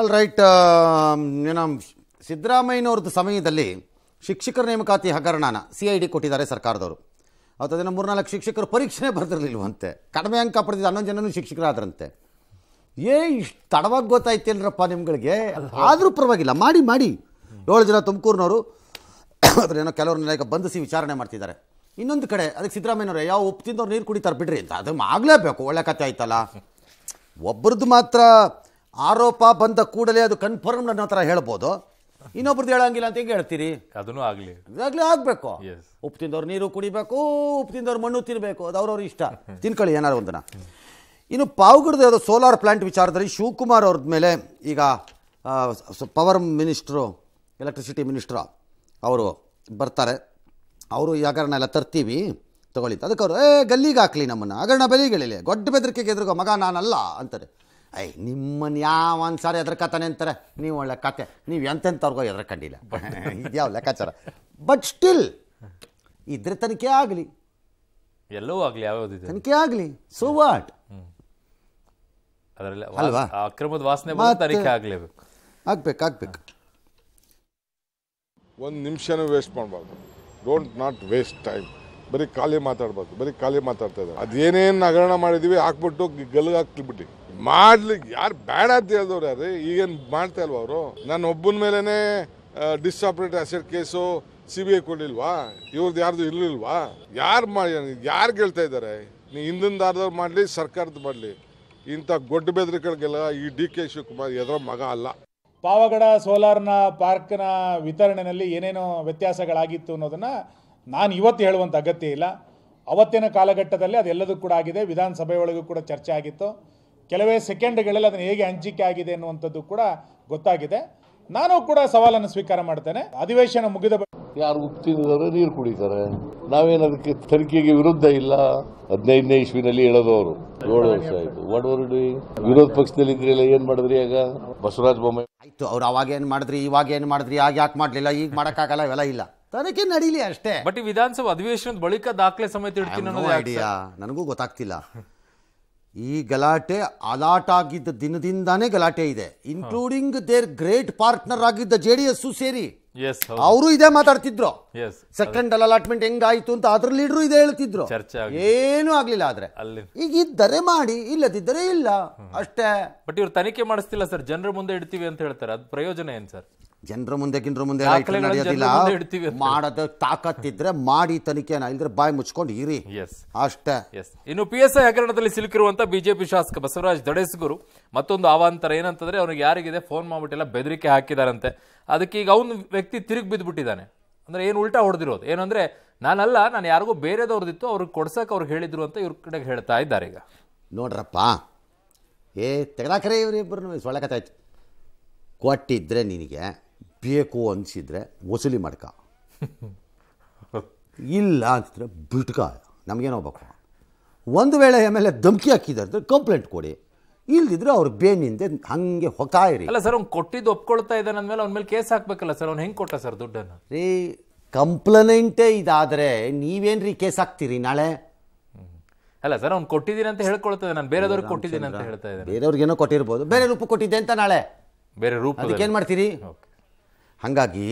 ಅಲ್ ರೈಟ್ ಏನೋ ಸಿದ್ದರಾಮಯ್ಯನವ್ರದ್ದು ಸಮಯದಲ್ಲಿ ಶಿಕ್ಷಕರ ನೇಮಕಾತಿ ಹಗರಣನ ಸಿ ಐ ಡಿ ಕೊಟ್ಟಿದ್ದಾರೆ ಸರ್ಕಾರದವರು ಅವತ್ತು ಅದನ್ನು ಮೂರ್ನಾಲ್ಕು ಶಿಕ್ಷಕರು ಪರೀಕ್ಷೆ ಬರ್ತಿರಲಿಲ್ವಂತೆ ಕಡಿಮೆ ಅಂಕ ಪಡೆದಿದ್ದ ಹನ್ನೊಂದು ಜನನೂ ಶಿಕ್ಷಕರಾದ್ರಂತೆ ಏ ಇಷ್ಟು ತಡವಾಗಿ ನಿಮ್ಮಗಳಿಗೆ ನಿಮ್ಗಳಿಗೆ ಆದರೂ ಪರವಾಗಿಲ್ಲ ಮಾಡಿ ಮಾಡಿ ಏಳು ಜನ ತುಮಕೂರಿನವರು ಅದನ್ನೇನೋ ಕೆಲವ್ರನ್ನ ಬಂಧಿಸಿ ವಿಚಾರಣೆ ಮಾಡ್ತಿದ್ದಾರೆ ಇನ್ನೊಂದು ಕಡೆ ಅದಕ್ಕೆ ಸಿದ್ದರಾಮಯ್ಯವ್ರೆ ಯಾವ ಒಪ್ಪು ತಿಂದವ್ರು ನೀರು ಕುಡಿತಾರೆ ಬಿಡ್ರಿ ಅಂತ ಅದು ಆಗಲೇಬೇಕು ಒಳ್ಳೆ ಕತೆ ಆಯ್ತಲ್ಲ ಒಬ್ಬರದ್ದು ಮಾತ್ರ ಆರೋಪ ಬಂದ ಕೂಡಲೇ ಅದು ಕನ್ಫರ್ಮ್ ನನ್ನ ಹತ್ರ ಹೇಳ್ಬೋದು ಇನ್ನೊಬ್ರದ್ದು ಹೇಳಂಗಿಲ್ಲ ಅಂತ ಹೆಂಗೆ ಹೇಳ್ತೀರಿ ಅದನ್ನು ಆಗಲಿ ಆಗಲಿ ಆಗಬೇಕು ಉಪ್ಪು ತಿಂದವ್ರು ನೀರು ಕುಡಿಬೇಕು ಉಪ್ಪು ತಿಂದವ್ರು ಮಣ್ಣು ತಿನ್ನಬೇಕು ಅದು ಅವ್ರವ್ರ ಇಷ್ಟ ತಿನ್ಕೊಳ್ಳಿ ಏನಾರು ಒಂದನ ಇನ್ನು ಪಾವಗಡದ ಅದು ಸೋಲಾರ್ ಪ್ಲ್ಯಾಂಟ್ ವಿಚಾರದಲ್ಲಿ ಶಿವಕುಮಾರ್ ಅವ್ರದ ಮೇಲೆ ಈಗ ಪವರ್ ಮಿನಿಸ್ಟ್ರು ಎಲೆಕ್ಟ್ರಿಸಿಟಿ ಮಿನಿಸ್ಟ್ರ ಅವರು ಬರ್ತಾರೆ ಅವರು ಈ ಹಗರಣ ಎಲ್ಲ ತರ್ತೀವಿ ತಗೊಳ್ಳಿ ಅದಕ್ಕೆ ಅವರು ಏ ಗಲ್ಲಿಗೆ ಹಾಕ್ಲಿ ನಮ್ಮನ್ನು ಹಗರಣ ಬೆಲಿಗೆ ಗೊಡ್ಡ ಬೆದರಿಕೆಗೆ ಎದುರುಗೋ ಮಗ ನಾನಲ್ಲ ಅಂತಾರೆ ಐ ನಿಮ್ಮನ್ನು ಯಾವ ಸಾರಿ ಎದ್ರಕತಾನೆ ಅಂತಾರೆ ನೀವು ಒಳ್ಳೆ ಕತೆ ನೀವು ಎಂತೆಂಥವ್ರಿಗೋ ಎದ್ರಕಂಡಿಲ್ಲ ಯಾವ ಲೆಕ್ಕಾಚಾರ ಬಟ್ ಸ್ಟಿಲ್ ಇದ್ರೆ ತನಿಖೆ ಆಗಲಿ ಎಲ್ಲವೂ ಆಗಲಿ ಯಾವ್ಯಾವ್ದು ತನಿಖೆ ಆಗಲಿ ಸೊ ವಾಟ್ ಅಕ್ರಮದ ವಾಸನೆ ತನಿಖೆ ಆಗಲೇಬೇಕು ಆಗ್ಬೇಕು ಆಗ್ಬೇಕು ಒಂದು ನಿಮಿಷನೂ ವೇಸ್ಟ್ ಮಾಡಬಾರ್ದು ಡೋಂಟ್ ನಾಟ್ ವೇಸ್ಟ್ ಟೈಮ್ ಬರೀ ಖಾಲಿ ಮಾತಾಡ್ಬಾರ್ದು ಬರೀ ಖಾಲಿ ಮಾತಾಡ್ತಾ ಇದ್ದಾರೆ ಅದೇನೇನು ಹಗರಣ ಮಾಡಿದೀವಿ ಹಾಕ್ಬಿಟ್ಟು ಗಲ್ಲು ಹಾಕ್ಬಿಟ್ಟು ಮಾಡ್ಲಿ ಯಾರು ಬೇಡ ಅಂತ ಹೇಳಿದವ್ರು ಯಾರು ಈಗೇನು ಮಾಡ್ತಾ ಇಲ್ವಾ ಅವರು ನಾನು ಒಬ್ಬನ ಮೇಲೇ disproportionate asset case C B I ಕೊಡಲಿಲ್ವಾ ಇವ್ರದ್ದು ಯಾರ್ದು ಇರಲಿಲ್ವಾ ಯಾರು ಮಾಡಿ ಯಾರು ಹೇಳ್ತಾ ಇದ್ದಾರೆ ನೀ ಹಿಂದಿನ ದಾರದವ್ರು ಮಾಡಲಿ ಸರ್ಕಾರದ ಮಾಡಲಿ ಇಂಥ ಗೊಡ್ಡ ಬೆದರಿಕೆಗಳಿಗೆಲ್ಲ ಈ ಡಿ ಕೆ ಶಿವಕುಮಾರ್ ಎದುರ ಮಗ ಅಲ್ಲ ಪಾವಗಡ ಸೋಲಾರ್ನ ಪಾರ್ಕ್ನ ವಿತರಣೆಯಲ್ಲಿ ಏನೇನೋ ವ್ಯತ್ಯಾಸಗಳಾಗಿತ್ತು ಅನ್ನೋದನ್ನು ನಾನು ಇವತ್ತು ಹೇಳುವಂಥ ಅಗತ್ಯ ಇಲ್ಲ ಅವತ್ತಿನ ಕಾಲಘಟ್ಟದಲ್ಲಿ ಅದೆಲ್ಲದೂ ಕೂಡ ಆಗಿದೆ ವಿಧಾನಸಭೆ ಒಳಗೂ ಕೂಡ ಚರ್ಚೆ ಆಗಿತ್ತು ಕೆಲವೇ ಸೆಕೆಂಡ್ಗಳಲ್ಲಿ ಅದನ್ನು ಹೇಗೆ ಹಂಚಿಕೆ ಆಗಿದೆ ಅನ್ನುವಂಥದ್ದು ಕೂಡ ಗೊತ್ತಾಗಿದೆ ನಾನು ಕೂಡ ಸವಾಲನ್ನು ಸ್ವೀಕಾರ ಮಾಡ್ತೇನೆ ಅಧಿವೇಶನ ಮುಗಿದ ಯಾರು ಉಪ್ತಿದ್ದಾರೆ ನೀರು ಕುಡಿತಾರೆ ನಾವೇನು ಅದಕ್ಕೆ ತನಿಖೆಗೆ ವಿರುದ್ಧ ಇಲ್ಲ ಹದಿನೈದನೇ ಇಸ್ವಿನಲ್ಲಿ ಹೇಳೋದವರು ಏಳು ವರ್ಷ ಆಯಿತು ವಿರೋಧ ಪಕ್ಷದಲ್ಲಿ ಇದ್ರಿಲ್ಲ ಏನು ಮಾಡಿದ್ರಿ ಈಗ ಬಸವರಾಜ ಬೊಮ್ಮಾಯಿ ಆಯ್ತು ಅವ್ರು ಅವಾಗ ಏನು ಮಾಡಿದ್ರಿ ಇವಾಗ ಏನು ಮಾಡಿದ್ರಿ ಆಗ ಯಾಕೆ ಮಾಡಲಿಲ್ಲ ಈಗ ಮಾಡೋಕ್ಕಾಗಲ್ಲ ಇವೆಲ್ಲ ಇಲ್ಲ ತನಿಖೆ ನಡೀಲಿ ಅಷ್ಟೇ ಬಟ್ ವಿಧಾನಸಭಾ ಅಧಿವೇಶನದ ಬಳಿಕ ದಾಖಲೆ ಸಮೇತ ಐಡಿಯಾ ನನಗೂ ಗೊತ್ತಾಗ್ತಿಲ್ಲ ಈ ಗಲಾಟೆ ಅಲಾಟ್ ಆಗಿದ್ದ ದಿನದಿಂದಾನೇ ಗಲಾಟೆ ಇದೆ ಇನ್ಕ್ಲೂಡಿಂಗ್ ದೇರ್ ಗ್ರೇಟ್ ಪಾರ್ಟ್ನರ್ ಆಗಿದ್ದ ಜೆ ಡಿ ಎಸ್ ಸೇರಿ ಅವರು ಇದೇ ಮಾತಾಡ್ತಿದ್ರು ಸೆಕೆಂಡ್ ಅಲಾಟ್ಮೆಂಟ್ ಹೆಂಗಾಯ್ತು ಅಂತ ಅದ್ರ ಲೀಡರು ಇದೇ ಹೇಳ್ತಿದ್ರು ಏನು ಆಗ್ಲಿಲ್ಲ ಆದ್ರೆ ಈಗ ಇದ್ದರೆ ಮಾಡಿ ಇಲ್ಲದಿದ್ದರೆ ಇಲ್ಲ ಅಷ್ಟೇ ಬಟ್ ಇವ್ರು ತನಿಖೆ ಮಾಡಿಸ್ತಿಲ್ಲ ಸರ್ ಜನರ ಮುಂದೆ ಇಡ್ತೀವಿ ಅಂತ ಹೇಳ್ತಾರೆ ಅದ್ ಪ್ರಯೋಜನ ಏನ್ ಸರ್ ಜನರ ಮುಂದೆ ಗಿನ್ರ ಮುಂದೆ ನಡೆಯೋದಿಲ್ಲ ಮಾಡದ ತಾಕತ್ತಿದ್ರೆ ಮಾಡಿ ತನಿಖೆನ ಇಲ್ದ್ರೆ ಬಾಯಿ ಮುಚ್ಕೊಂಡು ಇರಿ ಅಷ್ಟೇ ಇನ್ನು ಪಿ ಎಸ್ ಐ ಹಗರಣದಲ್ಲಿ ಸಿಲುಕಿರುವಂತ ಬಿಜೆಪಿ ಶಾಸಕ ಬಸವರಾಜ್ ದಡೇಸ್ಗುರು ಮತ್ತೊಂದು ಅವಾಂತರ ಏನಂತಂದ್ರೆ ಅವ್ರಿಗೆ ಯಾರಿಗಿದೆ ಫೋನ್ ಮಾಡ್ಬಿಟ್ಟೆಲ್ಲ ಬೆದರಿಕೆ ಹಾಕಿದಾರಂತೆ ಅದಕ್ಕೆ ಈಗ ಅವ್ನ ವ್ಯಕ್ತಿ ತಿರುಗಿ ಬಿದ್ದುಬಿಟ್ಟಿದ್ದಾನೆ ಅಂದ್ರೆ ಏನು ಉಲ್ಟಾ ಹೊಡೆದಿರೋದು ಏನಂದ್ರೆ ನಾನಲ್ಲ ನಾನು ಯಾರಿಗೂ ಬೇರೆದವ್ರದಿತ್ತು ಅವ್ರಿಗೆ ಕೊಡ್ಸಕ್ ಅವ್ರು ಹೇಳಿದ್ರು ಅಂತ ಇವ್ರ ಕಡೆಗೆ ಹೇಳ್ತಾ ಇದ್ದಾರೆ ಈಗ ನೋಡ್ರಪ್ಪ ಏ ತೆಗ್ದಾಕ್ರೆ ಇವ್ರಿಬ್ಬರು ಸೊಳ್ಳೆ ಕಥೆ ಕೊಟ್ಟಿದ್ರೆ ನಿನಗೆ ಬೇಕು ಅನಿಸಿದರೆ ವಸೂಲಿ ಮಡ್ಕ ಇಲ್ಲ ಅಂತಿದ್ರೆ ಬಿಟ್ಕ ನಮಗೇನೋ ಹೋಗ್ಬೇಕು ಒಂದು ವೇಳೆ ಆಮೇಲೆ ಧಮಕಿ ಹಾಕಿದ್ದಾರೆ ಅಂದರೆ ಕಂಪ್ಲೇಂಟ್ ಕೊಡಿ ಇಲ್ದಿದ್ರೆ ಅವ್ರು ಬೇನಿಂದ ಹಂಗೆ ಹೊಕಾಯಿರಿ ಅಲ್ಲ ಸರ್ ಅವ್ನು ಕೊಟ್ಟಿದ್ದು ಒಪ್ಕೊಳ್ತಾ ಇದ್ದಾನೆ ಅಂದಮೇಲೆ ಅವ್ನ ಮೇಲೆ ಕೇಸ್ ಹಾಕ್ಬೇಕಲ್ಲ ಸರ್ ಅವ್ನು ಹೆಂಗೆ ಕೊಟ್ಟ ಸರ್ ದುಡ್ಡನ್ನು ರೀ ಕಂಪ್ಲೇಂಟೇ ಇದಾದರೆ ನೀವೇನು ರೀ ಕೇಸ್ ಹಾಕ್ತೀರಿ ನಾಳೆ ಅಲ್ಲ ಸರ್ ಅವ್ನು ಕೊಟ್ಟಿದ್ದೀನಿ ಅಂತ ಹೇಳ್ಕೊಳ್ತಾ ನಾನು ಬೇರೆಯವ್ರಿಗೆ ಕೊಟ್ಟಿದ್ದೀನಿ ಅಂತ ಹೇಳ್ತಾ ಇದ್ದಾರೆ ಏನೋ ಕೊಟ್ಟಿರ್ಬೋದು ಬೇರೆ ರೂಪ ಕೊಟ್ಟಿದ್ದೆ ಅಂತ ನಾಳೆ ಬೇರೆ ರೂಪ ಏನು ಮಾಡ್ತೀರಿ ಹಾಗಾಗಿ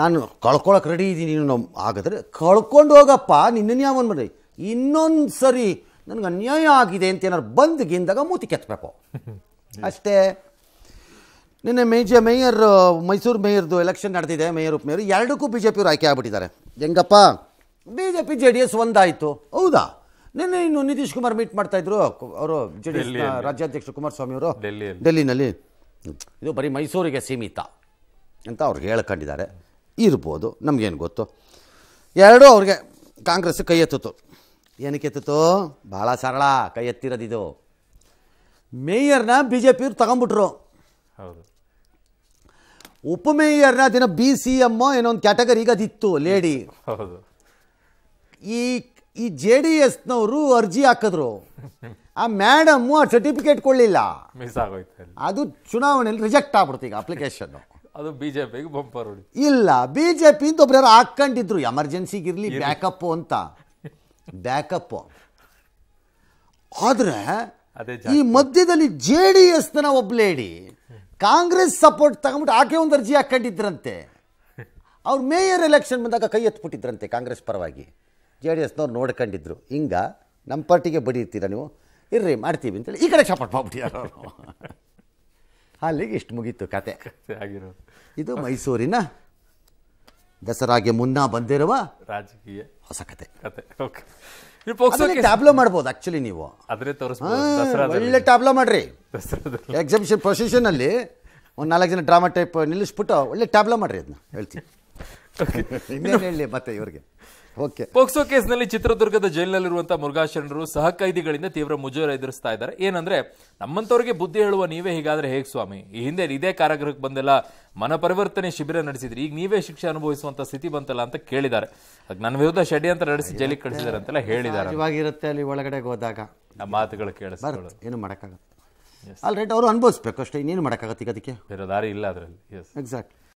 ನಾನು ಕಳ್ಕೊಳಕ್ಕೆ ರೆಡಿ ಇದ್ದೀನಿ ನೀನು ಹಾಗಾದರೆ ಕಳ್ಕೊಂಡು ಹೋಗಪ್ಪ ನಿನ್ನನ್ನು ಯಾವನ್ ಮಾಡಿ ಇನ್ನೊಂದು ಸರಿ ನನಗೆ ಅನ್ಯಾಯ ಆಗಿದೆ ಅಂತ ಏನಾರು ಬಂದು ಗಿಂದಾಗ ಮೂತಿ ಕೆತ್ತಬೇಕು ಅಷ್ಟೇ ನಿನ್ನೆ ಮೇಜ ಮೇಯರ್ ಮೈಸೂರು ಮೇಯರ್ದು ಎಲೆಕ್ಷನ್ ನಡೆದಿದೆ ಮೇಯರ್ ಉಪಮೇಯರ್ ಎರಡಕ್ಕೂ ಬಿ ಜೆ ಪಿಯವರು ಆಯ್ಕೆ ಆಗ್ಬಿಟ್ಟಿದ್ದಾರೆ ಹೆಂಗಪ್ಪ B J P J D S ಒಂದಾಯಿತು ಹೌದಾ ನಿನ್ನೆ ಇನ್ನು ನಿತೀಶ್ ಕುಮಾರ್ ಮೀಟ್ ಮಾಡ್ತಾ ಇದ್ರು ಅವರು ಜೆ ಡಿ ಎಸ್ ರಾಜ್ಯಾಧ್ಯಕ್ಷ ಕುಮಾರಸ್ವಾಮಿ ಅವರು ಡೆಲ್ಲಿನಲ್ಲಿ ಇದು ಬರೀ ಮೈಸೂರಿಗೆ ಸೀಮಿತ ಅಂತ ಅವ್ರಿಗೆ ಹೇಳ್ಕೊಂಡಿದ್ದಾರೆ ಇರ್ಬೋದು ನಮಗೇನು ಗೊತ್ತು ಎರಡೂ ಅವ್ರಿಗೆ ಕಾಂಗ್ರೆಸ್ ಕೈ ಎತ್ತಿತು ಏನಕ್ಕೆ ಎತ್ತಿತು ಭಾಳ ಸರಳ ಕೈ ಎತ್ತಿರೋದಿದು ಮೇಯರ್ನ ಬಿ ಜೆ ಪಿಯವ್ರು ತಗೊಂಬಿಟ್ರು ಹೌದು ಉಪಮೇಯರ್ನ ದಿನ ಬಿ ಸಿ ಎಮ್ ಏನೋ ಒಂದು ಕ್ಯಾಟಗರಿ ಈಗ ಅದಿತ್ತು ಲೇಡಿ ಹೌದು ಈ ಈ ಜೆ ಡಿ ಎಸ್ನವರು ಅರ್ಜಿ ಹಾಕಿದ್ರು ಆ ಮ್ಯಾಡಮ್ಮು ಆ ಸರ್ಟಿಫಿಕೇಟ್ ಕೊಡಲಿಲ್ಲ ಮಿಸ್ ಆಗೋಯ್ತು ಅದು ಚುನಾವಣೆಯಲ್ಲಿ ರಿಜೆಕ್ಟ್ ಆಗ್ಬಿಡ್ತು ಈಗ ಅಪ್ಲಿಕೇಶನ್ನು ಅದು ಬಿಜೆಪಿಗೆ ಬಂಪರ್ ಹೊಡಿ ಇಲ್ಲ ಬಿಜೆಪಿ ಅಂತ ಒಬ್ರು ಯಾರು ಹಾಕ್ಕೊಂಡಿದ್ರು ಇರಲಿ ಬ್ಯಾಕಪ್ಪು ಅಂತ ಬ್ಯಾಕಪ್ ಆದ್ರೆ ಈ ಮಧ್ಯದಲ್ಲಿ ಜೆ ಡಿ ಎಸ್ನ ಒಬ್ಬ ಲೇಡಿ ಕಾಂಗ್ರೆಸ್ ಸಪೋರ್ಟ್ ತಗೊಂಬಿಟ್ಟು ಆಕೆ ಒಂದು ಅರ್ಜಿ ಹಾಕೊಂಡಿದ್ರಂತೆ ಅವ್ರು ಮೇಯರ್ ಎಲೆಕ್ಷನ್ ಬಂದಾಗ ಕೈ ಎತ್ಬಿಟ್ಟಿದ್ರಂತೆ ಕಾಂಗ್ರೆಸ್ ಪರವಾಗಿ ಜೆ ಡಿ ಎಸ್ನವ್ರು ನೋಡ್ಕೊಂಡಿದ್ರು ಹಿಂಗ ನಮ್ಮ ಪಾರ್ಟಿಗೆ ಬಡಿರ್ತೀರಾ ನೀವು ಇರ್ರಿ ಮಾಡ್ತೀವಿ ಅಂತೇಳಿ ಈ ಕಡೆ ಸಪೋರ್ಟ್ ಮಾಡ್ಬಿಟ್ಟಿದ್ದಾರೆ ಅಲ್ಲಿಗೆ ಇಷ್ಟು ಮುಗೀತು ಕತೆ ಇದು ಮೈಸೂರಿನ ದಸರಾಗೆ ಮುನ್ನ ಬಂದಿರುವ ರಾಜಕೀಯ ಹೊಸ ಕತೆ ಟ್ಯಾಬ್ಲೋ ಮಾಡ್ಬೋದು ಆಕ್ಚುಲಿ ನೀವು ಒಳ್ಳೆ ಟ್ಯಾಬ್ಲೋ ಮಾಡ್ರಿ ಎಕ್ಸಿಬಿಷನ್ ಪ್ರೊಸೆಷನ್ ಅಲ್ಲಿ ಒಂದು ನಾಲ್ಕು ಜನ ಡ್ರಾಮಾ ಟೈಪ್ ನಿಲ್ಲಿಸ್ಬಿಟ್ಟು ಒಳ್ಳೆ ಟ್ಯಾಬ್ಲೋ ಮಾಡ್ರಿ ಅದನ್ನ ಹೇಳ್ತೀನಿ ಹೇಳಿ ಮತ್ತೆ ಇವ್ರಿಗೆ ಪೋಕ್ಸೋ ಕೇಸ್ನಲ್ಲಿ ಚಿತ್ರದುರ್ಗದ ಜೈಲಿನಲ್ಲಿರುವಂತಹ ಮುರುಘಾಶರಣರು ಸಹ ಕೈದಿಗಳಿಂದ ತೀವ್ರ ಮುಜುಗರ ಎದುರಿಸ್ತಾ ಇದ್ದಾರೆ ಏನಂದ್ರೆ ನಮ್ಮಂತವರಿಗೆ ಬುದ್ಧಿ ಹೇಳುವ ನೀವೇ ಹೀಗಾದ್ರೆ ಹೇಗೆ ಸ್ವಾಮಿ ಈ ಹಿಂದೆ ಇದೇ ಕಾರಾಗೃಹಕ್ಕೆ ಬಂದೆಲ್ಲ ಮನಪರಿವರ್ತನೆ ಶಿಬಿರ ನಡೆಸಿದ್ರಿ ಈಗ ನೀವೇ ಶಿಕ್ಷೆ ಅನುಭವಿಸುವಂತ ಸ್ಥಿತಿ ಬಂತಲ್ಲ ಅಂತ ಕೇಳಿದ್ದಾರೆ ನನ್ನ ವಿರುದ್ಧ ಷಡ್ಯಂತ್ರ ನಡೆಸಿ ಜೈಲಿಗೆ ಕಳಿಸಿದಾರೆ ಅಂತೆಲ್ಲ ಹೇಳಿದ್ದಾರೆ ಅಲ್ಲಿ ಒಳಗಡೆ ಹೋದಾಗ ಮಾತುಗಳು ಕೇಳಿಸ್ತಾರೆ ಏನು ಮಾಡೋಕ್ಕಾಗತ್ತೆ ರೈಟ್ ಅವರು ಅನುಭವಿಸ್ಬೇಕು ಅಷ್ಟೇ ಇನ್ನೇನು ಮಾಡೋಕ್ಕಾಗತ್ತೆ ಈಗ ಅದಕ್ಕೆ ಬೇರೆ ದಾರಿ ಇಲ್ಲ ಅದರಲ್ಲಿ ಎಸ್ ಎಕ್ಸಾಕ್ಟ್